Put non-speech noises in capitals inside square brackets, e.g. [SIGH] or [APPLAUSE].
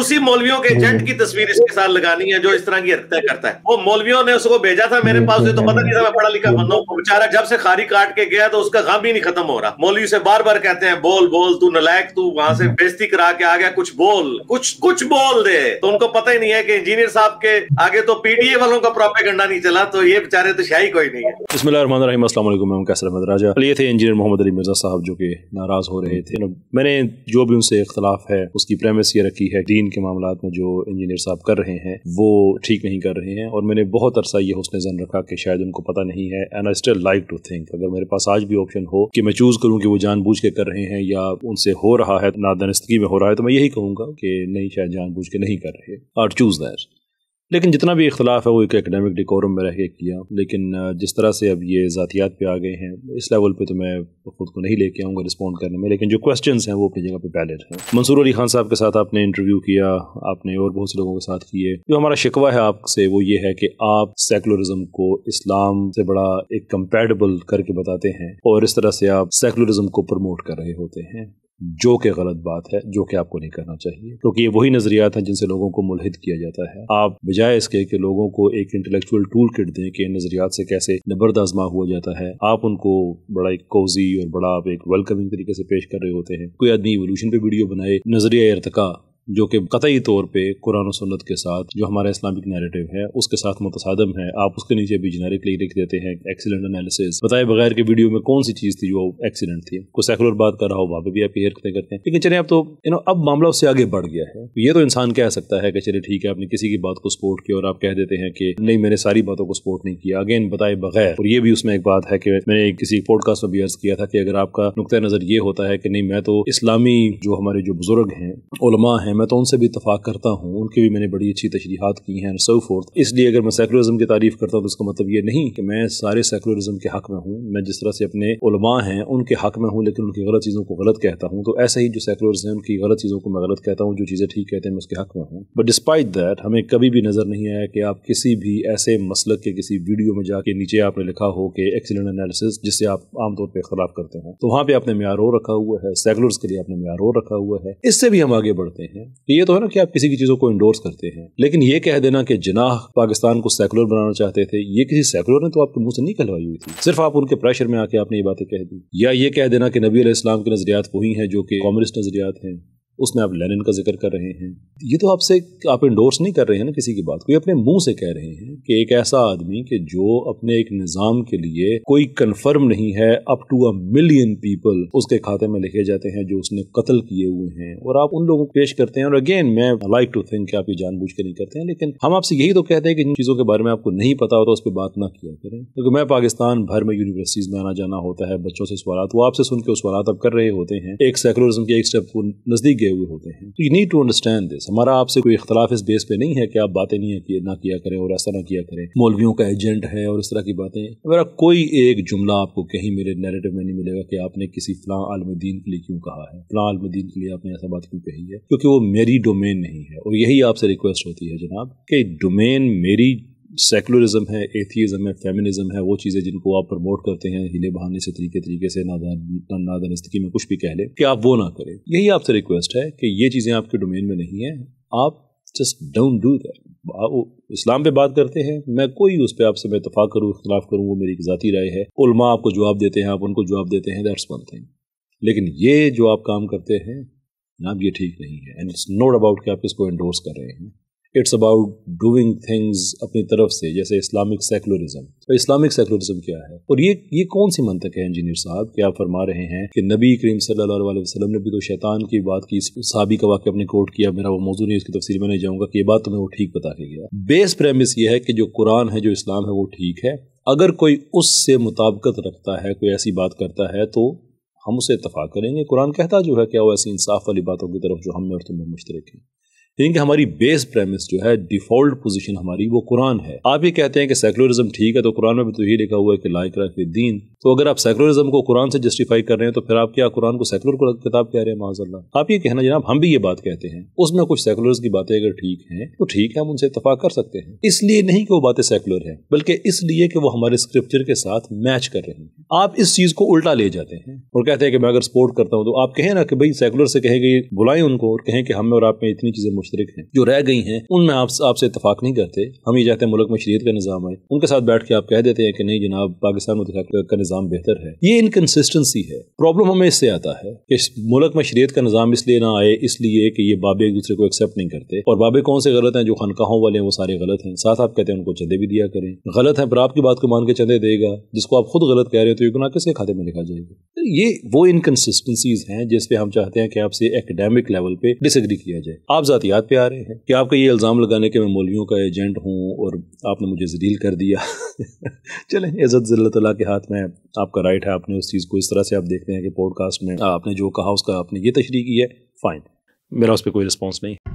उसी मौलवियों के एजेंट हम्म। की तस्वीर इसके साथ लगानी है जो इस तरह की हत्या करता है वो मौलवियों ने उसको भेजा था मेरे पास तो पता नहीं था मैं पढ़ा लिखा बंदा हूँ बेचारा जब से खारी काट के गया तो उसका गम ही नहीं खत्म हो रहा मौलवी से बार बार कहते हैं बोल बोल तू नलायक तू वहां से बेजती करा के आ गया कुछ बोल कुछ कुछ बोल दे तो उनको पता ही नहीं है की इंजीनियर साहब के आगे तो पीडीए वालों का प्रोपेगेंडा नहीं चला तो ये बेचारे तो शाही कोई नहीं है इसमें कैसर अहमद राजा ये थे इंजीनियर मोहम्मद अली मिर्जा साहब जो कि नाराज हो रहे थे मैंने जो भी उनसे इख्तलाफ है उसकी प्रेमिस ये रखी है दीन तदवीन के मामला में जो इंजीनियर साहब कर रहे हैं वो ठीक नहीं कर रहे हैं और मैंने बहुत अरसा ये हुसन जन रखा कि शायद उनको पता नहीं है and I still like to think अगर मेरे पास आज भी ऑप्शन हो कि मैं चूज करूँ कि वो जानबूझ के कर रहे हैं या उनसे हो रहा है नादनस्तगी में हो रहा है तो मैं यही कहूँगा कि नहीं शायद जानबूझ के नहीं कर रहे आर चूज दैट लेकिन जितना भी इख्तलाफ है वो एक एकेडमिक डिकोरम में रह के किया लेकिन जिस तरह से अब ये ज़ातियात पे आ गए हैं इस लेवल पे तो मैं खुद को नहीं लेके आऊँगा रिस्पॉन्ड करने में लेकिन जो क्वेश्चन हैं वो अपनी जगह पे वैलिड हैं मंसूर अली खान साहब के साथ आपने इंटरव्यू किया आपने और बहुत से लोगों के साथ किए जो हमारा शिकवा है आपसे वो ये है कि आप सेकुलरिज्म को इस्लाम से बड़ा एक कंपेरेबल करके बताते हैं और इस तरह से आप सेकुलरिज्म को प्रमोट कर रहे होते हैं जो कि गलत बात है जो कि आपको नहीं करना चाहिए क्योंकि ये वही नजरियात हैं जिनसे लोगों को मुलहिद किया जाता है आप बजाय इसके कि लोगों को एक इंटेलेक्चुअल टूल किट दें कि नजरियात से कैसे नबर्द आजमा हुआ जाता है आप उनको बड़ा एक कोजी और बड़ा आप एक वेलकमिंग तरीके से पेश कर रहे होते हैं कोई आदमी एवोल्यूशन पे वीडियो बनाए नजरिया इरतका जो कि कतई तौर पर कुरान और सुन्नत के साथ जो हमारा इस्लामिक नैरेटिव है उसके साथ मुतसादम है आप उसके नीचे भी जेनरिकली लिख देते हैं एक्सीडेंट एनालिसिस बताए बगैर के वीडियो में कौन सी चीज़ थी जो एक्सीडेंट थी कोई सेकुलर बात कर रहा हो वहाँ पर भी आप ये हरकतें करते हैं लेकिन चले आप तो यू नो अब मामला उससे आगे बढ़ गया है ये तो इंसान कह सकता है कि चले ठीक है आपने किसी की बात को सपोर्ट किया और आप कह देते हैं कि नहीं मैंने सारी बातों को सपोर्ट नहीं किया अगेन बताए बगैर और ये भी उसमें एक बात है कि मैंने किसी पॉडकास्ट में भी अर्ज किया था कि अगर आपका नुकतः नज़र ये होता है कि नहीं मैं तो इस्लामी जो हमारे जो बुजुर्ग हैं उलमा हैं हैं मैं तो उनसे भी इतफाक़ करता हूँ उनकी भी मैंने बड़ी अच्छी तशरीहत की हैं सो फोर्थ इसलिए अगर मैं सेकुलरिज्म की तारीफ करता हूँ तो उसका मतलब ये नहीं कि मैं सारे सेकुलरिज्म के हक में हूँ मैं जिस तरह से अपने उलमा हैं उनके हक में हूँ लेकिन उनकी गलत चीज़ों को गलत कहता हूँ तो ऐसे ही जो सेकुलर्स हैं उनकी गलत चीज़ों को मैं गलत कहता हूँ जो चीज़ें ठीक कहते हैं मैं उसके हक में हूँ बट डिस्पाइट दैट हमें कभी भी नज़र नहीं आया कि आप किसी भी ऐसे मसलक के किसी वीडियो में जाके नीचे आपने लिखा हो कि एक्सीडेंट एनालिसिस जिससे आप आमतौर पर खराब करते हैं तो वहाँ पर आपने और रखा हुआ है सेकुलर्स के लिए आपने मैार रखा हुआ है इससे भी हम आगे बढ़ते हैं हैं तो ये तो है ना कि आप किसी की चीज़ों को इंडोर्स करते हैं लेकिन ये कह देना कि जनाह पाकिस्तान को सेकुलर बनाना चाहते थे ये किसी सेकुलर ने तो आपके मुंह से नहीं कहवाई हुई थी सिर्फ आप उनके प्रेशर में आके आपने ये बातें कह दी या ये कह देना कि नबी इस्लाम के नजरियात वही हैं जो कि कॉम्युनिस्ट नजरियात हैं उसमें आप लेनिन का जिक्र कर रहे हैं ये तो आपसे आप इंडोर्स नहीं कर रहे हैं ना किसी की बात को ये अपने मुंह से कह रहे हैं कि एक ऐसा आदमी कि जो अपने एक निज़ाम के लिए कोई कन्फर्म नहीं है up to a million people उसके खाते में लिखे जाते हैं जो उसने कत्ल किए हुए हैं और आप उन लोगों को पेश करते हैं और अगेन मैं लाइक टू थिंक आप ये जानबूझ के नहीं करते हैं लेकिन हम आपसे यही तो कहते हैं कि जिन चीज़ों के बारे में आपको नहीं पता होता तो उस पर बात ना किया करें क्योंकि मैं पाकिस्तान भर में यूनिवर्सिटीज़ में आना जाना होता है बच्चों से सवाल वो तो आपसे सुन के सवाल आप कर रहे होते हैं एक सेकुलरिज्म के एक स्टेप को नज़दीक गए हुए होते हैं तो you need to understand this हमारा आपसे कोई इख्तलाफ इस बेस पे नहीं है कि आप बातें नहीं है कि ना किया करें और ऐसा ना किया करें मौलवियों का एजेंट है और इस तरह की बातें मेरा कोई एक जुमला आपको कहीं मेरे नेरेटिव में नहीं मिलेगा कि आपने किसी फलां आलम के लिए क्यों कहा है फलां आलम के लिए आपने ऐसा बात क्यों कही है क्योंकि वो मेरी डोमेन नहीं है और यही आपसे रिक्वेस्ट होती है जनाब कि डोमेन मेरी सेकुलरिज्म है एथियज़म है फेमिनिज़म है वो चीज़ें जिनको आप प्रमोट करते हैं हिले बहाने से तरीके तरीके से नादान नादानस्तगी में कुछ भी कह लें कि आप वो ना करें यही आपसे रिक्वेस्ट है कि ये चीज़ें आपके डोमेन में नहीं है आप जस्ट डोंट डू दैट इस्लाम पे बात करते हैं मैं कोई उस पर आपसे मैं इतफाक़ करूँ इख्तलाफ करूँ वो मेरी ज़ाती राय है उलमा आपको जवाब देते हैं आप उनको जवाब देते हैं दैट्स वन थिंग लेकिन ये जो आप काम करते हैं ना ये ठीक नहीं है एंड इट्स नोट अबाउट कि आप इसको एंडोर्स कर रहे हैं इट्स अबाउट डूइंग थिंग्स अपनी तरफ से जैसे इस्लामिक सेकुलरिज्म तो इस्लामिक सेकुलरिज्म क्या है और ये ये कौन सी मंतक है इंजीनियर साहब कि आप फरमा रहे हैं कि नबी करीम सल्लल्लाहु अलैहि वसल्लम ने भी तो शैतान की बात की साबी का वाक्य अपने कोट किया मेरा वो मौजूद नहीं उसकी तफसील में नहीं जाऊँगा कि ये बात तुम्हें वो ठीक बता के गया बेस प्रेमिस ये है कि जो कुरान है जो इस्लाम है वो ठीक है अगर कोई उससे मुताबकत रखता है कोई ऐसी बात करता है तो हम उसे इतफाक़ करेंगे कुरान कहता जो है क्या वो ऐसी इंसाफ वाली बातों की तरफ जो हमने और तुम्हें मुश्तरक है यानी कि हमारी बेस प्रेमिस जो है डिफॉल्ट पोजीशन हमारी वो कुरान है आप ये कहते हैं कि सेकुलरिज्म ठीक है तो कुरान में भी तो यही लिखा हुआ है कि लाइक रखे दीन तो अगर आप सेकुलरिज्म को कुरान से जस्टिफाई कर रहे हैं तो फिर आप क्या कुरान को सेकुलर किताब कह रहे हैं माजल्ला आप ये कहना जनाब हम भी ये बात कहते हैं उसमें कुछ सेकुलर की बातें अगर ठीक है तो ठीक है हम उनसे इतफाक कर सकते हैं इसलिए नहीं कि वो बातें सेकुलर है बल्कि इसलिए कि वो हमारे स्क्रिप्चर के साथ मैच कर रहे हैं आप इस चीज को उल्टा ले जाते हैं और कहते हैं कि मैं अगर सपोर्ट करता हूँ तो आप कहें ना कि भाई सेकुलर से कहे गई बुलाएं उनको और कहें कि हमें और आप में इतनी चीजें मुश्तरक हैं जो रह गई हैं उनमें आप आपसे इतफाक नहीं करते हम ये चाहते हैं मुल्क में शरीत का निज़ाम है उनके साथ बैठ के आप कह देते हैं कि नहीं जनाब पाकिस्तान में तो का निज़ाम बेहतर है ये इनकन्सिस्टेंसी है प्रॉब्लम हमें इससे आता है कि इस मुल्क में शरीत का निज़ाम इसलिए ना आए इसलिए कि ये बाबे एक दूसरे को एक्सेप्ट नहीं करते और बाबे कौन से गलत हैं जो खनकाहों वाले हैं वो सारे गलत हैं साथ आप कहते हैं उनको चंदे भी दिया करें गलत है पर आपकी बात को मान के चंदे देगा जिसको आप खुद गलत कह रहे हो तो ये गुना किसके खाते में लिखा जाएगा तो ये वो इनकन्सिस्टेंसीज हैं जिसपे हम चाहते हैं कि आपसे एकेडमिक लेवल पे डिसग्री किया जाए आप जाती नफसियात पे आ रहे हैं कि आपका ये इल्ज़ाम लगाने के मैं मौलियों का एजेंट हूँ और आपने मुझे जलील कर दिया [LAUGHS] चले इज़्ज़त जिल्ला के हाथ में आपका राइट है आपने उस चीज़ को इस तरह से आप देखते हैं कि पॉडकास्ट में आपने जो कहा उसका आपने ये तशरी की है फ़ाइन मेरा उस पर कोई रिस्पॉन्स नहीं